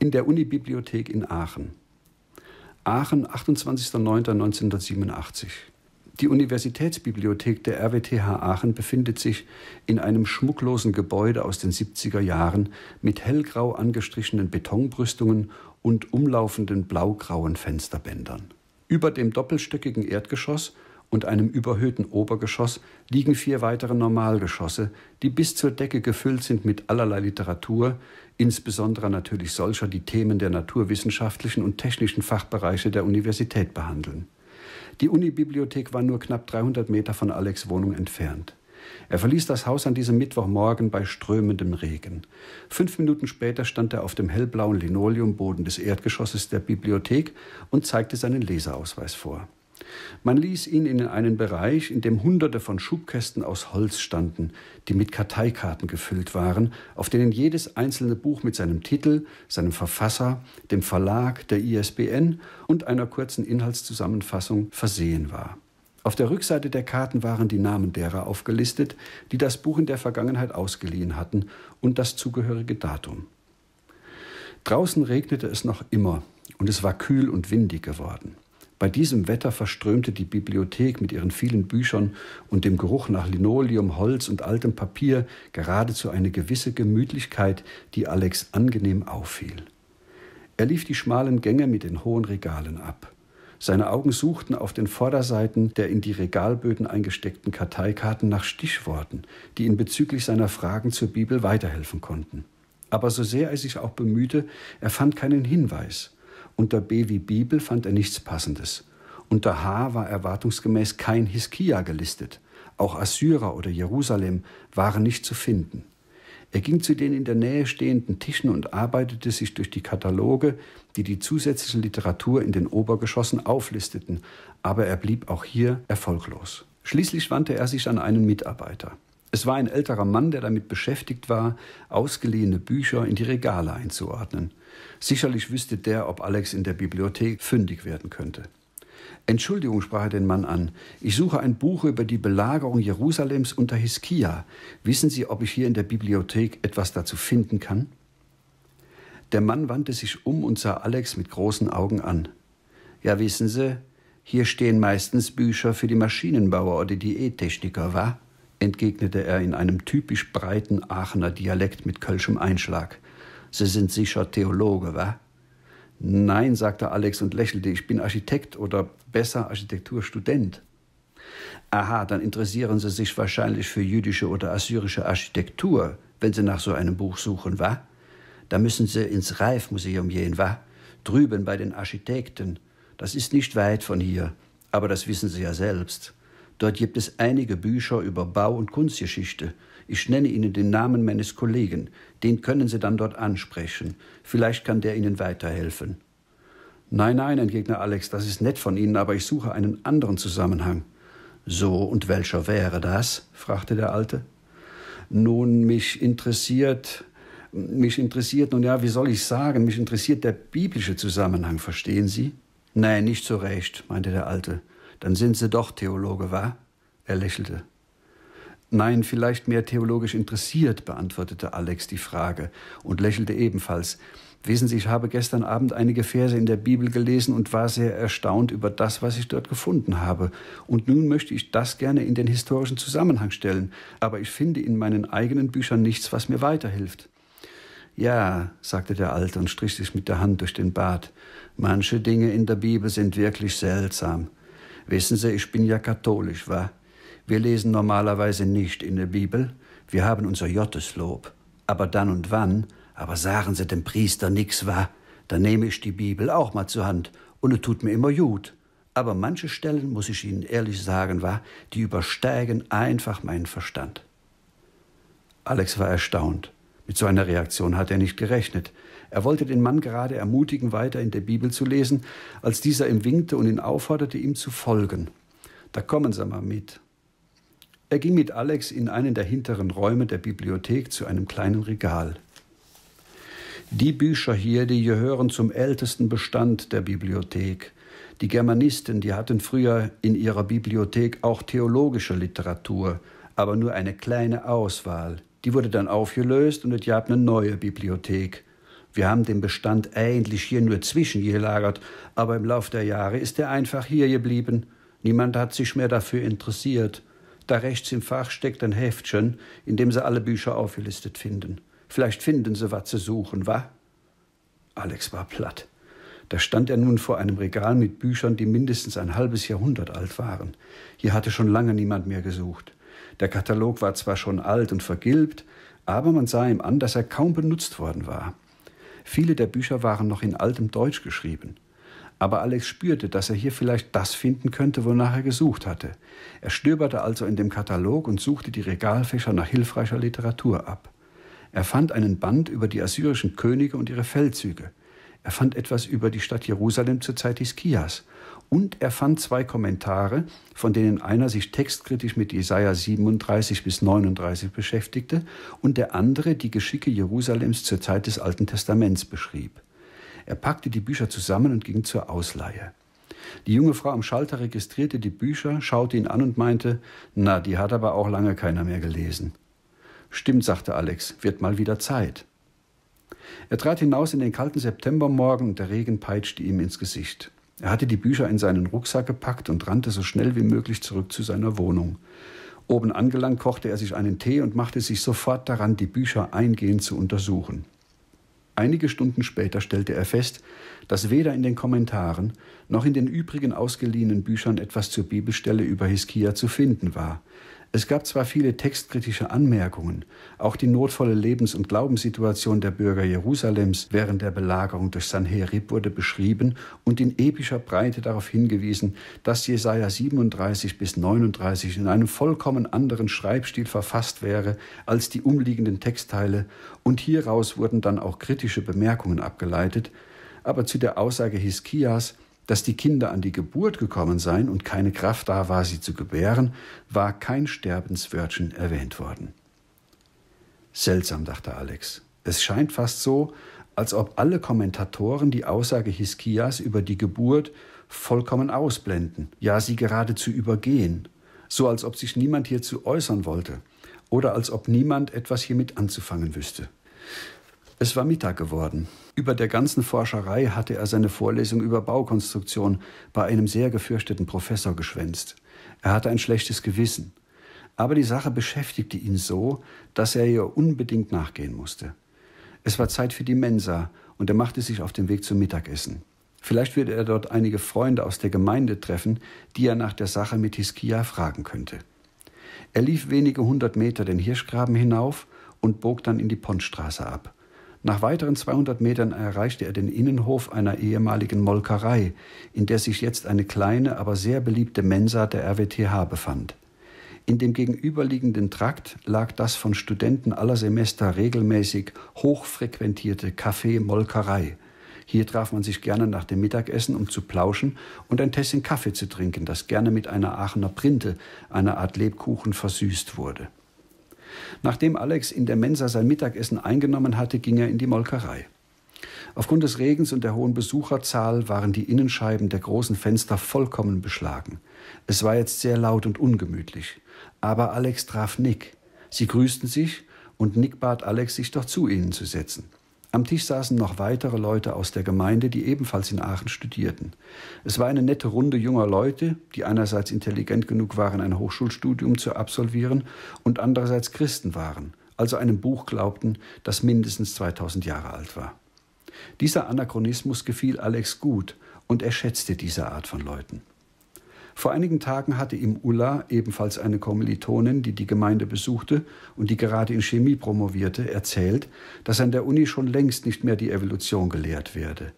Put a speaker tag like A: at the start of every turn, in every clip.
A: in der Unibibliothek in Aachen. Aachen, 28.09.1987. Die Universitätsbibliothek der RWTH Aachen befindet sich in einem schmucklosen Gebäude aus den 70er Jahren mit hellgrau angestrichenen Betonbrüstungen und umlaufenden blaugrauen Fensterbändern. Über dem doppelstöckigen Erdgeschoss und einem überhöhten Obergeschoss liegen vier weitere Normalgeschosse, die bis zur Decke gefüllt sind mit allerlei Literatur, insbesondere natürlich solcher, die Themen der naturwissenschaftlichen und technischen Fachbereiche der Universität behandeln. Die Unibibliothek war nur knapp 300 Meter von Alex Wohnung entfernt. Er verließ das Haus an diesem Mittwochmorgen bei strömendem Regen. Fünf Minuten später stand er auf dem hellblauen Linoleumboden des Erdgeschosses der Bibliothek und zeigte seinen Leserausweis vor. Man ließ ihn in einen Bereich, in dem Hunderte von Schubkästen aus Holz standen, die mit Karteikarten gefüllt waren, auf denen jedes einzelne Buch mit seinem Titel, seinem Verfasser, dem Verlag, der ISBN und einer kurzen Inhaltszusammenfassung versehen war. Auf der Rückseite der Karten waren die Namen derer aufgelistet, die das Buch in der Vergangenheit ausgeliehen hatten und das zugehörige Datum. Draußen regnete es noch immer und es war kühl und windig geworden. Bei diesem Wetter verströmte die Bibliothek mit ihren vielen Büchern und dem Geruch nach Linoleum, Holz und altem Papier geradezu eine gewisse Gemütlichkeit, die Alex angenehm auffiel. Er lief die schmalen Gänge mit den hohen Regalen ab. Seine Augen suchten auf den Vorderseiten der in die Regalböden eingesteckten Karteikarten nach Stichworten, die ihn bezüglich seiner Fragen zur Bibel weiterhelfen konnten. Aber so sehr er sich auch bemühte, er fand keinen Hinweis. Unter B wie Bibel fand er nichts Passendes. Unter H war erwartungsgemäß kein Hiskia gelistet. Auch Assyrer oder Jerusalem waren nicht zu finden. Er ging zu den in der Nähe stehenden Tischen und arbeitete sich durch die Kataloge, die die zusätzliche Literatur in den Obergeschossen auflisteten, aber er blieb auch hier erfolglos. Schließlich wandte er sich an einen Mitarbeiter. Es war ein älterer Mann, der damit beschäftigt war, ausgeliehene Bücher in die Regale einzuordnen. Sicherlich wüsste der, ob Alex in der Bibliothek fündig werden könnte. Entschuldigung, sprach er den Mann an. Ich suche ein Buch über die Belagerung Jerusalems unter Hiskia. Wissen Sie, ob ich hier in der Bibliothek etwas dazu finden kann? Der Mann wandte sich um und sah Alex mit großen Augen an. Ja, wissen Sie, hier stehen meistens Bücher für die Maschinenbauer oder die E-Techniker, wa? entgegnete er in einem typisch breiten Aachener Dialekt mit kölschem Einschlag. Sie sind sicher Theologe, wa? Nein, sagte Alex und lächelte, ich bin Architekt oder besser Architekturstudent. Aha, dann interessieren Sie sich wahrscheinlich für jüdische oder assyrische Architektur, wenn Sie nach so einem Buch suchen, wa? Da müssen Sie ins Reifmuseum gehen, wa? Drüben bei den Architekten. Das ist nicht weit von hier, aber das wissen Sie ja selbst. Dort gibt es einige Bücher über Bau- und Kunstgeschichte. Ich nenne Ihnen den Namen meines Kollegen. Den können Sie dann dort ansprechen. Vielleicht kann der Ihnen weiterhelfen. Nein, nein, entgegne Alex, das ist nett von Ihnen, aber ich suche einen anderen Zusammenhang. So, und welcher wäre das? fragte der Alte. Nun, mich interessiert, mich interessiert, nun ja, wie soll ich sagen, mich interessiert der biblische Zusammenhang, verstehen Sie? Nein, nicht so recht, meinte der Alte. Dann sind Sie doch Theologe, wa? Er lächelte. Nein, vielleicht mehr theologisch interessiert, beantwortete Alex die Frage und lächelte ebenfalls. Wissen Sie, ich habe gestern Abend einige Verse in der Bibel gelesen und war sehr erstaunt über das, was ich dort gefunden habe. Und nun möchte ich das gerne in den historischen Zusammenhang stellen, aber ich finde in meinen eigenen Büchern nichts, was mir weiterhilft. Ja, sagte der Alte und strich sich mit der Hand durch den Bart, manche Dinge in der Bibel sind wirklich seltsam. Wissen Sie, ich bin ja katholisch, wa? Wir lesen normalerweise nicht in der Bibel. Wir haben unser Jotteslob. Aber dann und wann, aber sagen sie dem Priester nix wahr, dann nehme ich die Bibel auch mal zur Hand und es tut mir immer gut. Aber manche Stellen, muss ich Ihnen ehrlich sagen, war, die übersteigen einfach meinen Verstand. Alex war erstaunt. Mit so einer Reaktion hat er nicht gerechnet. Er wollte den Mann gerade ermutigen, weiter in der Bibel zu lesen, als dieser ihm winkte und ihn aufforderte, ihm zu folgen. Da kommen Sie mal mit. Er ging mit Alex in einen der hinteren Räume der Bibliothek zu einem kleinen Regal. Die Bücher hier, die gehören zum ältesten Bestand der Bibliothek. Die Germanisten, die hatten früher in ihrer Bibliothek auch theologische Literatur, aber nur eine kleine Auswahl. Die wurde dann aufgelöst und es gab eine neue Bibliothek. Wir haben den Bestand eigentlich hier nur zwischengelagert, aber im Lauf der Jahre ist er einfach hier geblieben. Niemand hat sich mehr dafür interessiert. Da rechts im Fach steckt ein Heftchen, in dem Sie alle Bücher aufgelistet finden. Vielleicht finden Sie, was Sie suchen, wa? Alex war platt. Da stand er nun vor einem Regal mit Büchern, die mindestens ein halbes Jahrhundert alt waren. Hier hatte schon lange niemand mehr gesucht. Der Katalog war zwar schon alt und vergilbt, aber man sah ihm an, dass er kaum benutzt worden war. Viele der Bücher waren noch in altem Deutsch geschrieben. Aber Alex spürte, dass er hier vielleicht das finden könnte, wonach er gesucht hatte. Er stöberte also in dem Katalog und suchte die Regalfächer nach hilfreicher Literatur ab. Er fand einen Band über die assyrischen Könige und ihre Feldzüge. Er fand etwas über die Stadt Jerusalem zur Zeit Hiskias. Und er fand zwei Kommentare, von denen einer sich textkritisch mit Jesaja 37 bis 39 beschäftigte und der andere die Geschicke Jerusalems zur Zeit des Alten Testaments beschrieb. Er packte die Bücher zusammen und ging zur Ausleihe. Die junge Frau am Schalter registrierte die Bücher, schaute ihn an und meinte, na, die hat aber auch lange keiner mehr gelesen. Stimmt, sagte Alex, wird mal wieder Zeit. Er trat hinaus in den kalten Septembermorgen und der Regen peitschte ihm ins Gesicht. Er hatte die Bücher in seinen Rucksack gepackt und rannte so schnell wie möglich zurück zu seiner Wohnung. Oben angelangt kochte er sich einen Tee und machte sich sofort daran, die Bücher eingehend zu untersuchen. Einige Stunden später stellte er fest, dass weder in den Kommentaren noch in den übrigen ausgeliehenen Büchern etwas zur Bibelstelle über Hiskia zu finden war, es gab zwar viele textkritische Anmerkungen, auch die notvolle Lebens- und Glaubenssituation der Bürger Jerusalems während der Belagerung durch Sanherib wurde beschrieben und in epischer Breite darauf hingewiesen, dass Jesaja 37 bis 39 in einem vollkommen anderen Schreibstil verfasst wäre als die umliegenden Textteile und hieraus wurden dann auch kritische Bemerkungen abgeleitet, aber zu der Aussage Hiskias dass die Kinder an die Geburt gekommen seien und keine Kraft da war, sie zu gebären, war kein Sterbenswörtchen erwähnt worden. Seltsam, dachte Alex. Es scheint fast so, als ob alle Kommentatoren die Aussage Hiskias über die Geburt vollkommen ausblenden, ja sie geradezu übergehen, so als ob sich niemand hierzu äußern wollte oder als ob niemand etwas hiermit anzufangen wüsste. Es war Mittag geworden. Über der ganzen Forscherei hatte er seine Vorlesung über Baukonstruktion bei einem sehr gefürchteten Professor geschwänzt. Er hatte ein schlechtes Gewissen. Aber die Sache beschäftigte ihn so, dass er ihr unbedingt nachgehen musste. Es war Zeit für die Mensa und er machte sich auf den Weg zum Mittagessen. Vielleicht würde er dort einige Freunde aus der Gemeinde treffen, die er nach der Sache mit Hiskia fragen könnte. Er lief wenige hundert Meter den Hirschgraben hinauf und bog dann in die Pontstraße ab. Nach weiteren 200 Metern erreichte er den Innenhof einer ehemaligen Molkerei, in der sich jetzt eine kleine, aber sehr beliebte Mensa der RWTH befand. In dem gegenüberliegenden Trakt lag das von Studenten aller Semester regelmäßig hochfrequentierte Café Molkerei. Hier traf man sich gerne nach dem Mittagessen, um zu plauschen und ein Tässchen Kaffee zu trinken, das gerne mit einer Aachener Printe, einer Art Lebkuchen, versüßt wurde. Nachdem Alex in der Mensa sein Mittagessen eingenommen hatte, ging er in die Molkerei. Aufgrund des Regens und der hohen Besucherzahl waren die Innenscheiben der großen Fenster vollkommen beschlagen. Es war jetzt sehr laut und ungemütlich. Aber Alex traf Nick. Sie grüßten sich und Nick bat Alex, sich doch zu ihnen zu setzen. Am Tisch saßen noch weitere Leute aus der Gemeinde, die ebenfalls in Aachen studierten. Es war eine nette Runde junger Leute, die einerseits intelligent genug waren, ein Hochschulstudium zu absolvieren und andererseits Christen waren, also einem Buch glaubten, das mindestens 2000 Jahre alt war. Dieser Anachronismus gefiel Alex gut und er schätzte diese Art von Leuten. Vor einigen Tagen hatte ihm Ulla, ebenfalls eine Kommilitonin, die die Gemeinde besuchte und die gerade in Chemie promovierte, erzählt, dass an der Uni schon längst nicht mehr die Evolution gelehrt werde.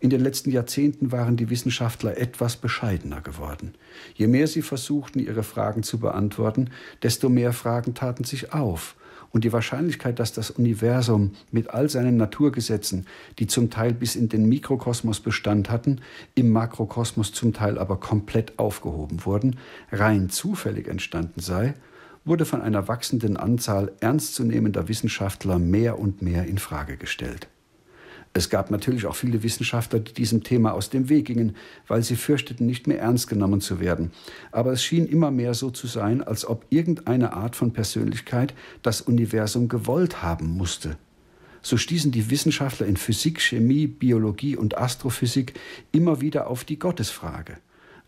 A: In den letzten Jahrzehnten waren die Wissenschaftler etwas bescheidener geworden. Je mehr sie versuchten, ihre Fragen zu beantworten, desto mehr Fragen taten sich auf. Und die Wahrscheinlichkeit, dass das Universum mit all seinen Naturgesetzen, die zum Teil bis in den Mikrokosmos Bestand hatten, im Makrokosmos zum Teil aber komplett aufgehoben wurden, rein zufällig entstanden sei, wurde von einer wachsenden Anzahl ernstzunehmender Wissenschaftler mehr und mehr in Frage gestellt. Es gab natürlich auch viele Wissenschaftler, die diesem Thema aus dem Weg gingen, weil sie fürchteten, nicht mehr ernst genommen zu werden. Aber es schien immer mehr so zu sein, als ob irgendeine Art von Persönlichkeit das Universum gewollt haben musste. So stießen die Wissenschaftler in Physik, Chemie, Biologie und Astrophysik immer wieder auf die Gottesfrage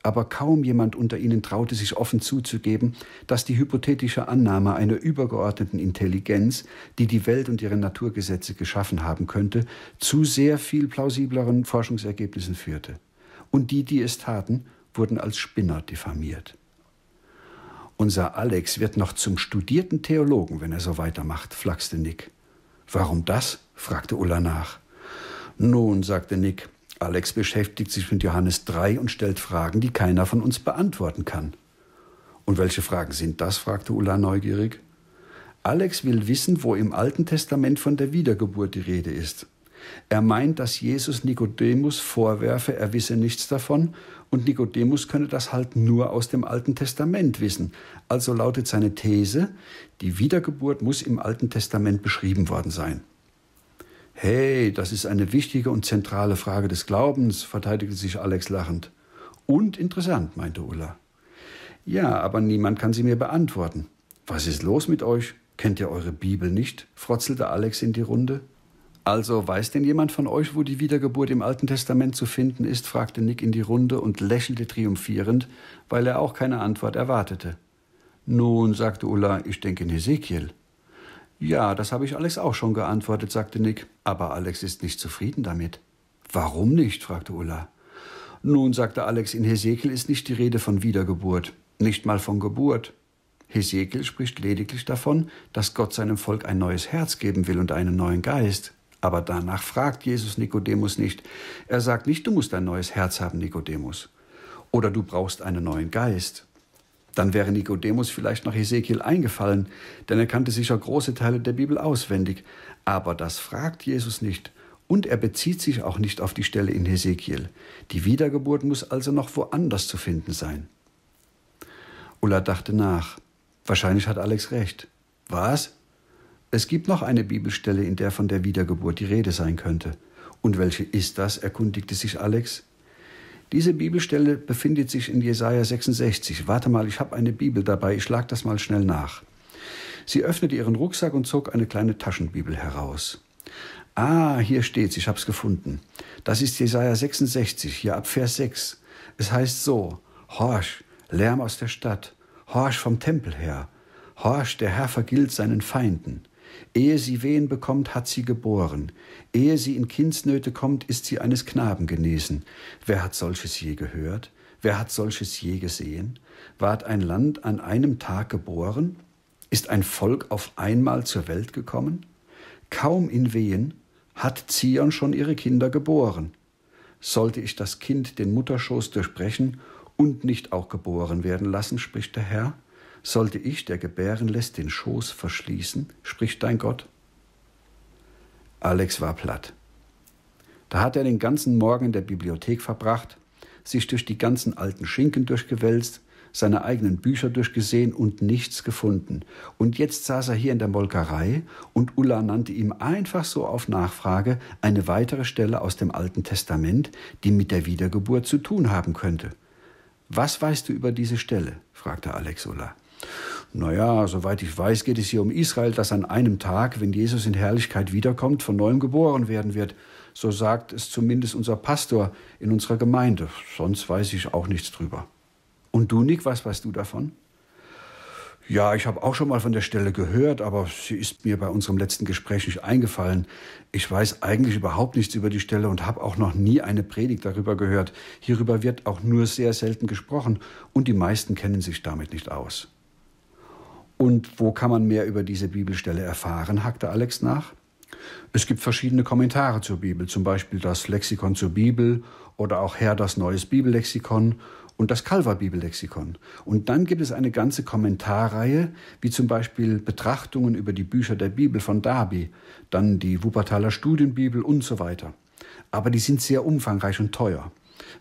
A: aber kaum jemand unter ihnen traute sich offen zuzugeben, dass die hypothetische Annahme einer übergeordneten Intelligenz, die die Welt und ihre Naturgesetze geschaffen haben könnte, zu sehr viel plausibleren Forschungsergebnissen führte. Und die, die es taten, wurden als Spinner diffamiert. Unser Alex wird noch zum studierten Theologen, wenn er so weitermacht, flachste Nick. Warum das? fragte Ulla nach. Nun, sagte Nick, Alex beschäftigt sich mit Johannes 3 und stellt Fragen, die keiner von uns beantworten kann. Und welche Fragen sind das? fragte Ulla neugierig. Alex will wissen, wo im Alten Testament von der Wiedergeburt die Rede ist. Er meint, dass Jesus Nikodemus vorwerfe, er wisse nichts davon, und Nikodemus könne das halt nur aus dem Alten Testament wissen. Also lautet seine These, die Wiedergeburt muss im Alten Testament beschrieben worden sein. Hey, das ist eine wichtige und zentrale Frage des Glaubens, verteidigte sich Alex lachend. Und interessant, meinte Ulla. Ja, aber niemand kann sie mir beantworten. Was ist los mit euch? Kennt ihr eure Bibel nicht? frotzelte Alex in die Runde. Also weiß denn jemand von euch, wo die Wiedergeburt im Alten Testament zu finden ist? fragte Nick in die Runde und lächelte triumphierend, weil er auch keine Antwort erwartete. Nun, sagte Ulla, ich denke in Hesekiel. Ja, das habe ich Alex auch schon geantwortet, sagte Nick. Aber Alex ist nicht zufrieden damit. Warum nicht? fragte Ulla. Nun, sagte Alex, in Hesekiel ist nicht die Rede von Wiedergeburt, nicht mal von Geburt. Hesekiel spricht lediglich davon, dass Gott seinem Volk ein neues Herz geben will und einen neuen Geist. Aber danach fragt Jesus Nikodemus nicht. Er sagt nicht, du musst ein neues Herz haben, Nikodemus. Oder du brauchst einen neuen Geist. Dann wäre Nikodemus vielleicht nach Hesekiel eingefallen, denn er kannte sicher große Teile der Bibel auswendig. Aber das fragt Jesus nicht. Und er bezieht sich auch nicht auf die Stelle in Hesekiel. Die Wiedergeburt muss also noch woanders zu finden sein. Ulla dachte nach. Wahrscheinlich hat Alex recht. Was? Es gibt noch eine Bibelstelle, in der von der Wiedergeburt die Rede sein könnte. Und welche ist das? erkundigte sich Alex. Diese Bibelstelle befindet sich in Jesaja 66. Warte mal, ich habe eine Bibel dabei, ich schlag das mal schnell nach. Sie öffnete ihren Rucksack und zog eine kleine Taschenbibel heraus. Ah, hier steht's, ich hab's gefunden. Das ist Jesaja 66, hier ab Vers 6. Es heißt so: Horsch, Lärm aus der Stadt, Horsch vom Tempel her, Horsch, der Herr vergilt seinen Feinden. Ehe sie Wehen bekommt, hat sie geboren. Ehe sie in Kindsnöte kommt, ist sie eines Knaben genesen. Wer hat solches je gehört? Wer hat solches je gesehen? Ward ein Land an einem Tag geboren? Ist ein Volk auf einmal zur Welt gekommen? Kaum in Wehen hat Zion schon ihre Kinder geboren. Sollte ich das Kind den Mutterschoß durchbrechen und nicht auch geboren werden lassen, spricht der Herr, sollte ich, der gebären lässt, den Schoß verschließen, spricht dein Gott? Alex war platt. Da hat er den ganzen Morgen in der Bibliothek verbracht, sich durch die ganzen alten Schinken durchgewälzt, seine eigenen Bücher durchgesehen und nichts gefunden. Und jetzt saß er hier in der Molkerei und Ulla nannte ihm einfach so auf Nachfrage eine weitere Stelle aus dem Alten Testament, die mit der Wiedergeburt zu tun haben könnte. Was weißt du über diese Stelle? fragte Alex Ulla. Naja, soweit ich weiß, geht es hier um Israel, das an einem Tag, wenn Jesus in Herrlichkeit wiederkommt, von neuem geboren werden wird. So sagt es zumindest unser Pastor in unserer Gemeinde. Sonst weiß ich auch nichts drüber. Und du, Nick, was weißt du davon? Ja, ich habe auch schon mal von der Stelle gehört, aber sie ist mir bei unserem letzten Gespräch nicht eingefallen. Ich weiß eigentlich überhaupt nichts über die Stelle und habe auch noch nie eine Predigt darüber gehört. Hierüber wird auch nur sehr selten gesprochen und die meisten kennen sich damit nicht aus. Und wo kann man mehr über diese Bibelstelle erfahren? hakte Alex nach. Es gibt verschiedene Kommentare zur Bibel, zum Beispiel das Lexikon zur Bibel oder auch Herr das Neues Bibellexikon und das Calver Bibellexikon. Und dann gibt es eine ganze Kommentarreihe, wie zum Beispiel Betrachtungen über die Bücher der Bibel von Darby, dann die Wuppertaler Studienbibel und so weiter. Aber die sind sehr umfangreich und teuer.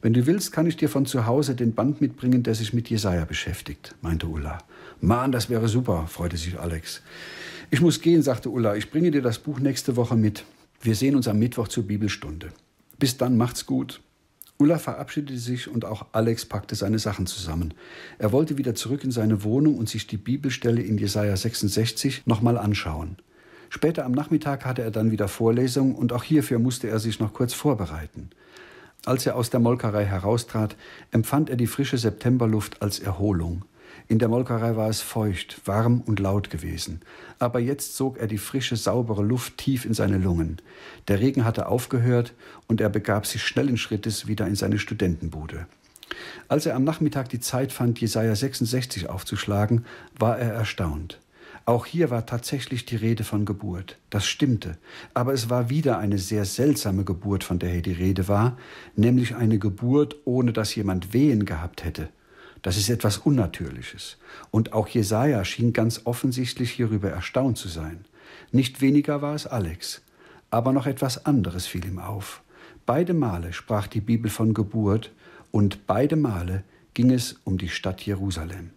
A: Wenn du willst, kann ich dir von zu Hause den Band mitbringen, der sich mit Jesaja beschäftigt, meinte Ulla. Mann, das wäre super, freute sich Alex. Ich muss gehen, sagte Ulla. Ich bringe dir das Buch nächste Woche mit. Wir sehen uns am Mittwoch zur Bibelstunde. Bis dann, macht's gut. Ulla verabschiedete sich und auch Alex packte seine Sachen zusammen. Er wollte wieder zurück in seine Wohnung und sich die Bibelstelle in Jesaja 66 nochmal anschauen. Später am Nachmittag hatte er dann wieder Vorlesung und auch hierfür musste er sich noch kurz vorbereiten. Als er aus der Molkerei heraustrat, empfand er die frische Septemberluft als Erholung. In der Molkerei war es feucht, warm und laut gewesen. Aber jetzt zog er die frische, saubere Luft tief in seine Lungen. Der Regen hatte aufgehört und er begab sich schnellen Schrittes wieder in seine Studentenbude. Als er am Nachmittag die Zeit fand, Jesaja 66 aufzuschlagen, war er erstaunt. Auch hier war tatsächlich die Rede von Geburt. Das stimmte. Aber es war wieder eine sehr seltsame Geburt, von der hier die Rede war, nämlich eine Geburt, ohne dass jemand Wehen gehabt hätte. Das ist etwas Unnatürliches. Und auch Jesaja schien ganz offensichtlich hierüber erstaunt zu sein. Nicht weniger war es Alex. Aber noch etwas anderes fiel ihm auf. Beide Male sprach die Bibel von Geburt und beide Male ging es um die Stadt Jerusalem.